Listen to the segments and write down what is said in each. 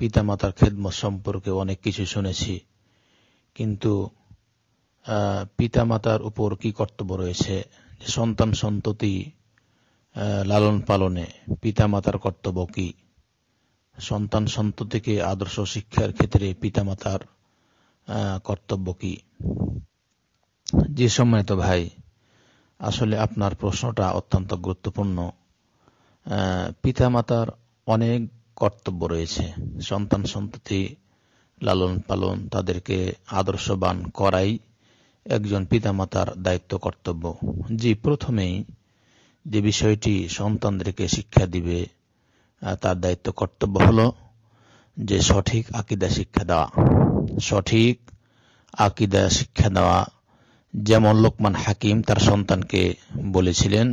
পিতামাতার খেদমত সম্পর্কে অনেক কিছু শুনেছি কিন্তু পিতামাতার উপর কি কর্তব্য রয়েছে সন্তান সন্ততি লালন পালনে পিতামাতার কর্তব্য কি সন্তান সন্ততিকে আদর্শ শিক্ষার ক্ষেত্রে পিতা মাতার কর্তব্য কি যে সম্মানিত ভাই আসলে আপনার প্রশ্নটা অত্যন্ত গুরুত্বপূর্ণ পিতা মাতার অনেক কর্তব্য রয়েছে সন্তান সন্ততি লালন পালন তাদেরকে আদর্শবান করাই একজন পিতামাতার দায়িত্ব কর্তব্য যে প্রথমেই যে বিষয়টি সন্তানদেরকে শিক্ষা দিবে তার দায়িত্ব কর্তব্য হল যে সঠিক আকিদা শিক্ষা দেওয়া সঠিক আকিদা শিক্ষা দেওয়া যেমন লোকমান হাকিম তার সন্তানকে বলেছিলেন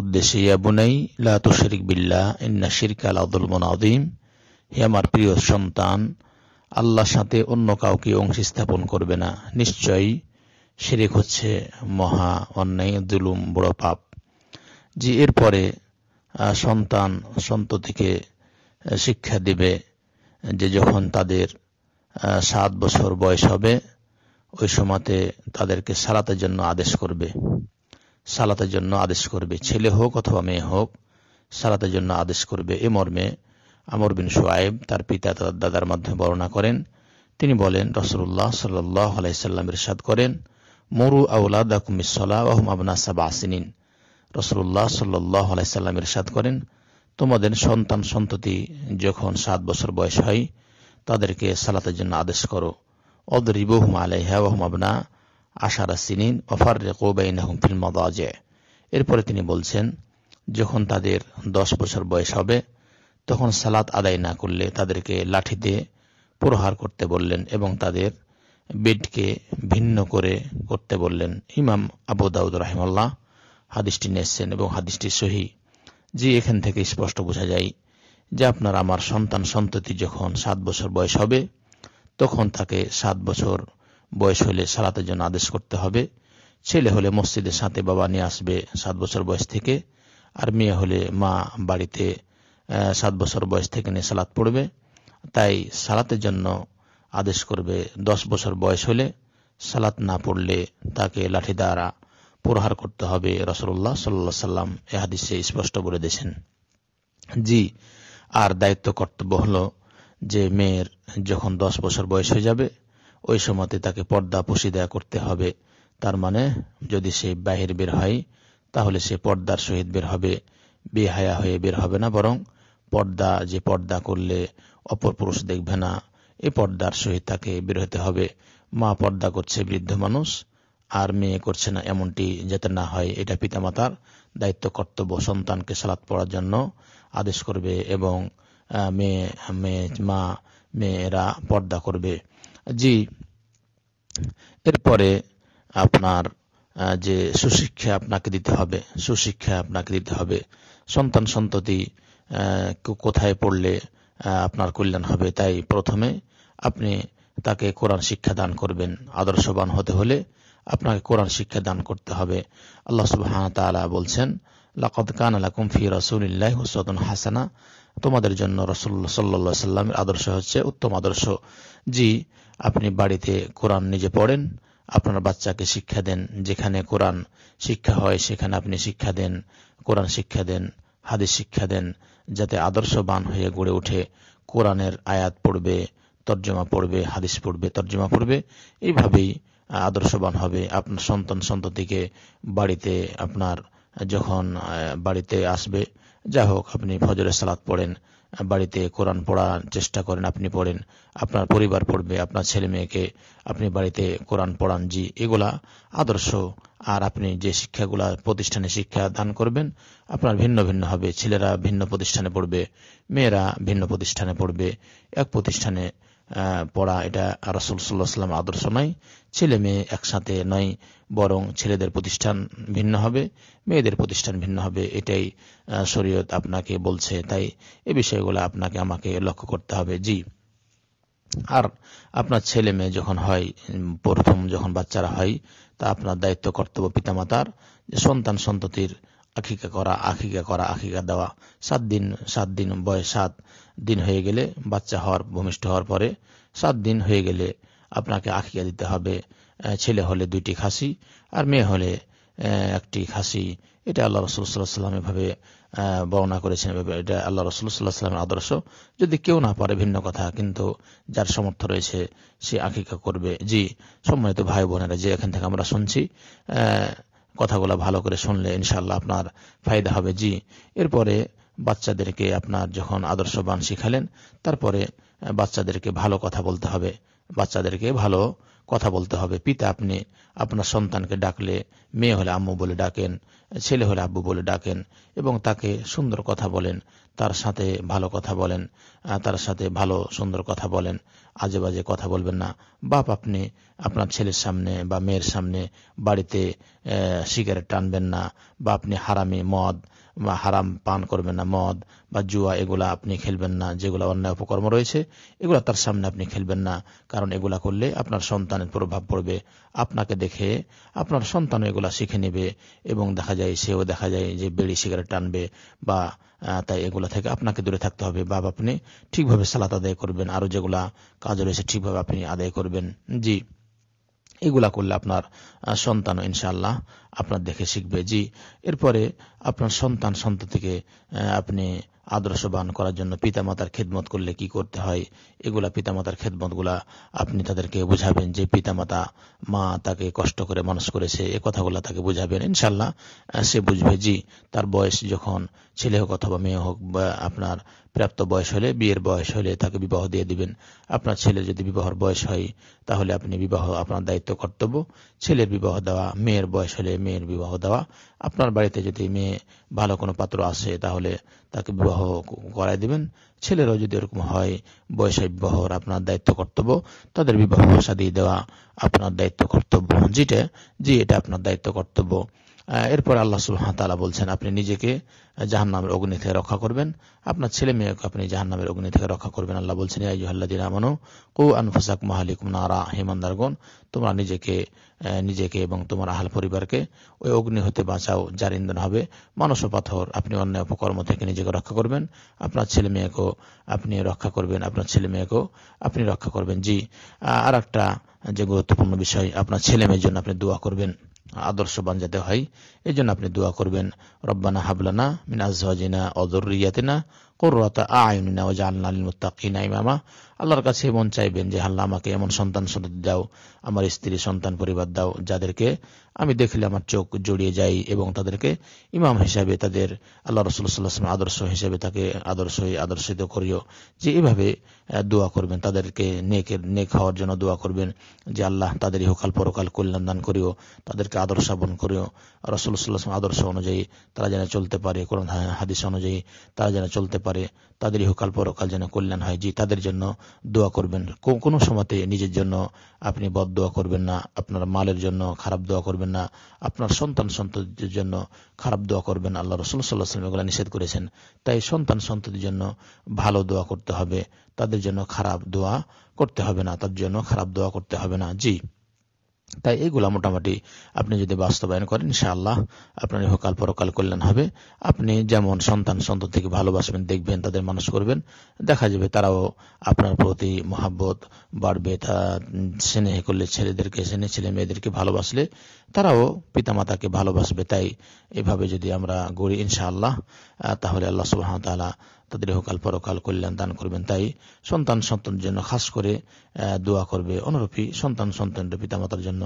উদ্দেশ্যে ইয়া বুনাই লা তুশরিক বিল্লাহ ইন্না শিরকা আলা যুলমুন হে আমার প্রিয় সন্তান আল্লাহর সাথে অন্য কাউকে অংশ স্থাপন করবে না নিশ্চয়ই শিরিক হচ্ছে মহা অন্যায় জুলুম বড় পাপ যে এরপরে সন্তান সন্ততিকে শিক্ষা দিবে যে যখন তাদের সাত বছর বয়স হবে ওই সময়তে তাদেরকে সালাতের জন্য আদেশ করবে সালাতের জন্য আদেশ করবে ছেলে হোক অথবা মেয়ে হোক সালাতের জন্য আদেশ করবে এ মর্মে আমর বিন সোয়াইব তার পিতা তার দাদার মাধ্যমে বর্ণনা করেন তিনি বলেন রসুল্লাহ সাল্লাহ আলাইসাল্লাম ইরশাদ করেন মরু আউলা কুমিসলা ওহম আবনা সাবা আসিনিন রসুল্লাহ সাল্লাহ আলাইসাল্লাম ইরশাদ করেন তোমাদের সন্তান সন্ততি যখন সাত বছর বয়স হয় তাদেরকে সালাতের জন্য আদেশ করো অদরিবহুম আলাইহা ওহম আবনা আশারা সিনিন অফার রেকোবাইনাহম ফিল মদাজে এরপরে তিনি বলছেন যখন তাদের দশ বছর বয়স হবে তখন সালাত আদায় না করলে তাদেরকে লাঠি দিয়ে প্রহার করতে বললেন এবং তাদের বেডকে ভিন্ন করে করতে বললেন ইমাম আবু দাউদ রাহিমাল্লাহ হাদিসটি নিয়েছেন এবং হাদিসটি সহি যে এখান থেকে স্পষ্ট বোঝা যায় যে আপনার আমার সন্তান সন্ততি যখন সাত বছর বয়স হবে তখন তাকে সাত বছর বয়স হলে সালাতের জন্য আদেশ করতে হবে ছেলে হলে মসজিদের সাথে বাবা নিয়ে আসবে সাত বছর বয়স থেকে আর মেয়ে হলে মা বাড়িতে সাত বছর বয়স থেকে নিয়ে সালাত পড়বে তাই সালাতের জন্য আদেশ করবে দশ বছর বয়স হলে সালাত না পড়লে তাকে লাঠি দ্বারা প্রহার করতে হবে রসল্লাহ সাল্লা সাল্লাম এহাদিসে স্পষ্ট বলে দিয়েছেন জি আর দায়িত্ব কর্তব্য হল যে মেয়ের যখন দশ বছর বয়স হয়ে যাবে ওই সময়তে তাকে পর্দা দেয়া করতে হবে তার মানে যদি সে বাহির বের হয় তাহলে সে পর্দার সহিত বের হবে বেহায়া হয়ে বের হবে না বরং পর্দা যে পর্দা করলে অপর পুরুষ দেখবে না এ পর্দার সহিত তাকে বের হতে হবে মা পর্দা করছে বৃদ্ধ মানুষ আর মেয়ে করছে না এমনটি যাতে না হয় এটা পিতামাতার দায়িত্ব কর্তব্য সন্তানকে সালাত পড়ার জন্য আদেশ করবে এবং মেয়ে মেয়ে মা মেয়েরা পর্দা করবে জি এরপরে আপনার যে সুশিক্ষা আপনাকে দিতে হবে সুশিক্ষা আপনাকে দিতে হবে সন্তান সন্ততি কোথায় পড়লে আপনার কল্যাণ হবে তাই প্রথমে আপনি তাকে কোরআন শিক্ষা দান করবেন আদর্শবান হতে হলে আপনাকে কোরআন শিক্ষা দান করতে হবে আল্লাহ সুবহান তালা বলছেন লাকদ কান আলাকুম ফি রাসুলিল্লাহ হুসাদুন হাসানা তোমাদের জন্য রসুল্লা সাল্লা সাল্লামের আদর্শ হচ্ছে উত্তম আদর্শ জি আপনি বাড়িতে কোরআন নিজে পড়েন আপনার বাচ্চাকে শিক্ষা দেন যেখানে কোরআন শিক্ষা হয় সেখানে আপনি শিক্ষা দেন কোরআন শিক্ষা দেন হাদিস শিক্ষা দেন যাতে আদর্শবান হয়ে গড়ে ওঠে কোরআনের আয়াত পড়বে তর্জমা পড়বে হাদিস পড়বে তর্জমা পড়বে এইভাবেই আদর্শবান হবে আপনার সন্তান সন্ততিকে বাড়িতে আপনার যখন বাড়িতে আসবে যা হোক আপনি ফজরের সালাত পড়েন বাড়িতে কোরআন পড়ার চেষ্টা করেন আপনি পড়েন আপনার পরিবার পড়বে আপনার ছেলে মেয়েকে আপনি বাড়িতে কোরআন পড়ান জি এগুলা আদর্শ আর আপনি যে শিক্ষাগুলা প্রতিষ্ঠানে শিক্ষা দান করবেন আপনার ভিন্ন ভিন্ন হবে ছেলেরা ভিন্ন প্রতিষ্ঠানে পড়বে মেয়েরা ভিন্ন প্রতিষ্ঠানে পড়বে এক প্রতিষ্ঠানে পড়া এটা রাসুল সাল্লাহাম আদর্শ নয় ছেলে মেয়ে একসাথে নয় বরং ছেলেদের প্রতিষ্ঠান ভিন্ন হবে মেয়েদের প্রতিষ্ঠান ভিন্ন হবে এটাই শরীয়ত আপনাকে বলছে তাই এ বিষয়গুলো আপনাকে আমাকে লক্ষ্য করতে হবে জি আর আপনার ছেলে মেয়ে যখন হয় প্রথম যখন বাচ্চারা হয় তা আপনার দায়িত্ব কর্তব্য পিতামাতার সন্তান সন্ততির আখিকা করা আখিকা করা আখিকা দেওয়া সাত দিন সাত দিন বয়স সাত দিন হয়ে গেলে বাচ্চা হওয়ার ভূমিষ্ঠ হওয়ার পরে সাত দিন হয়ে গেলে আপনাকে আখিকা দিতে হবে ছেলে হলে দুইটি খাসি আর মেয়ে হলে একটি খাসি এটা আল্লাহ রসুল সাল্লাহ সাল্লাম এভাবে বর্ণনা করেছেন এটা আল্লাহ রসুল সাল্লাহ সাল্লামের আদর্শ যদি কেউ না পারে ভিন্ন কথা কিন্তু যার সমর্থ রয়েছে সে আকিকা করবে জি সম্মানিত ভাই বোনেরা যে এখান থেকে আমরা শুনছি কথাগুলো ভালো করে শুনলে ইনশাল্লাহ আপনার ফায়দা হবে জি এরপরে বাচ্চাদেরকে আপনার যখন আদর্শবান শিখালেন তারপরে বাচ্চাদেরকে ভালো কথা বলতে হবে বাচ্চাদেরকে ভালো কথা বলতে হবে পিতা আপনি আপনার সন্তানকে ডাকলে মেয়ে হলে আম্মু বলে ডাকেন ছেলে হলে আব্বু বলে ডাকেন এবং তাকে সুন্দর কথা বলেন তার সাথে ভালো কথা বলেন তার সাথে ভালো সুন্দর কথা বলেন আজে বাজে কথা বলবেন না বাপ আপনি আপনার ছেলের সামনে বা মেয়ের সামনে বাড়িতে সিগারেট টানবেন না বা আপনি হারামি মদ বা হারাম পান করবেন না মদ বা জুয়া এগুলা আপনি খেলবেন না যেগুলো অন্যায় উপকর্ম রয়েছে এগুলা তার সামনে আপনি খেলবেন না কারণ এগুলা করলে আপনার সন্তানের প্রভাব পড়বে আপনাকে দেখে আপনার সন্তানও এগুলা শিখে নেবে এবং দেখা যায় সেও দেখা যায় যে বেড়ি সিগারেট টানবে বা তাই এগুলা থেকে আপনাকে দূরে থাকতে হবে বা আপনি ঠিকভাবে সালাত আদায় করবেন আরও যেগুলা কাজ রয়েছে ঠিকভাবে আপনি আদায় করবেন জি এগুলা করলে আপনার সন্তানও ইনশাল্লাহ আপনার দেখে শিখবে জি এরপরে আপনার সন্তান সন্ততিকে আপনি আদর্শবান করার জন্য পিতামাতার খেদমত করলে কি করতে হয় এগুলা পিতামাতার খেদমতগুলা আপনি তাদেরকে বুঝাবেন যে পিতামাতা মা তাকে কষ্ট করে মানুষ করেছে এ কথাগুলা তাকে বুঝাবেন ইনশাল্লাহ সে বুঝবে জি তার বয়স যখন ছেলে হোক অথবা মেয়ে হোক বা আপনার প্রাপ্ত বয়স হলে বিয়ের বয়স হলে তাকে বিবাহ দিয়ে দিবেন আপনার ছেলে যদি বিবাহর বয়স হয় তাহলে আপনি বিবাহ আপনার দায়িত্ব কর্তব্য ছেলের বিবাহ দেওয়া মেয়ের বয়স হলে মেয়ের বিবাহ দেওয়া আপনার বাড়িতে যদি মেয়ে ভালো কোনো পাত্র আসে তাহলে তাকে বিবাহ করাই দিবেন ছেলেরও যদি এরকম হয় বয়সে বিবাহর আপনার দায়িত্ব কর্তব্য তাদের বিবাহ সাদিয়ে দেওয়া আপনার দায়িত্ব কর্তব্য যেটা যে এটা আপনার দায়িত্ব কর্তব্য এরপর আল্লাহ সুবহান তালা বলছেন আপনি নিজেকে জাহান্নামের অগ্নি থেকে রক্ষা করবেন আপনার ছেলে মেয়েকে আপনি জাহান্নামের অগ্নি থেকে রক্ষা করবেন আল্লাহ বলছেন ইয়াজুহাল্লাদিন আমানো কু আনফাসাক মহালিক নারা হেমান্দারগণ তোমরা নিজেকে নিজেকে এবং তোমার আহাল পরিবারকে ওই অগ্নি হতে বাঁচাও যার ইন্ধন হবে মানস পাথর আপনি অন্য অপকর্ম থেকে নিজেকে রক্ষা করবেন আপনার ছেলে মেয়েকেও আপনি রক্ষা করবেন আপনার ছেলে মেয়েকেও আপনি রক্ষা করবেন জি আর একটা যে গুরুত্বপূর্ণ বিষয় আপনার ছেলে মেয়ের জন্য আপনি দোয়া করবেন আদর্শবান যাতে হয় এই জন্য আপনি দোয়া করবেন রব্বানা হাবলানা মিনাজিনা অদরিয়াতিনা কোররাতা আয়ুনিনা ও জাহান্নাল মুত্তাকিনা ইমামা আল্লাহর কাছে মন চাইবেন যে আল্লাহ আমাকে এমন সন্তান সন্ততি দাও আমার স্ত্রী সন্তান পরিবার দাও যাদেরকে আমি দেখলে আমার চোখ জড়িয়ে যাই এবং তাদেরকে ইমাম হিসাবে তাদের আল্লাহ রসুল আদর্শ হিসেবে তাকে আদর্শ হয়ে আদর্শিত করিও যে এভাবে দোয়া করবেন তাদেরকে নেকের নেক হওয়ার জন্য দোয়া করবেন যে আল্লাহ তাদের ইহকাল পরকাল কল্যাণ দান করিও তাদেরকে আদর্শ আদর্শাবন করিও রসুল আদর্শ অনুযায়ী তারা যেন চলতে পারে কোরআন হাদিস অনুযায়ী তারা যেন চলতে পারে ব্যাপারে তাদের ইহকাল পরকাল যেন কল্যাণ হয় যে তাদের জন্য দোয়া করবেন কোনো সময়তে নিজের জন্য আপনি বদ দোয়া করবেন না আপনার মালের জন্য খারাপ দোয়া করবেন না আপনার সন্তান সন্ততির জন্য খারাপ দোয়া করবেন আল্লাহ রসুল সাল্লাহ এগুলো নিষেধ করেছেন তাই সন্তান সন্ততির জন্য ভালো দোয়া করতে হবে তাদের জন্য খারাপ দোয়া করতে হবে না তার জন্য খারাপ দোয়া করতে হবে না জি তাই এইগুলা মোটামুটি আপনি যদি বাস্তবায়ন করেন ইনশাআল্লাহ আপনার হকাল পরকাল কল্যাণ হবে আপনি যেমন সন্তান সন্তান থেকে ভালোবাসবেন দেখবেন তাদের মানুষ করবেন দেখা যাবে তারাও আপনার প্রতি মহাব্বত বাড়বে তা স্নেহ করলে ছেলেদেরকে স্নেহ ছেলে মেয়েদেরকে ভালোবাসলে তারাও পিতামাতাকে ভালোবাসবে তাই এভাবে যদি আমরা গড়ি ইনশাআল্লাহ তাহলে আল্লাহ সুবাহ তালা তাদের হকাল পরকাল কল্যাণ দান করবেন তাই সন্তান সন্তানের জন্য খাস করে দোয়া করবে অনুরূপী সন্তান পিতা মাতার জন্য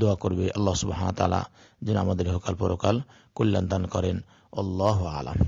দোয়া করবে আল্লাহ সুবাহ তালা যেন আমাদের হকাল পরকাল কল্যাণ দান করেন আল্লাহ আলম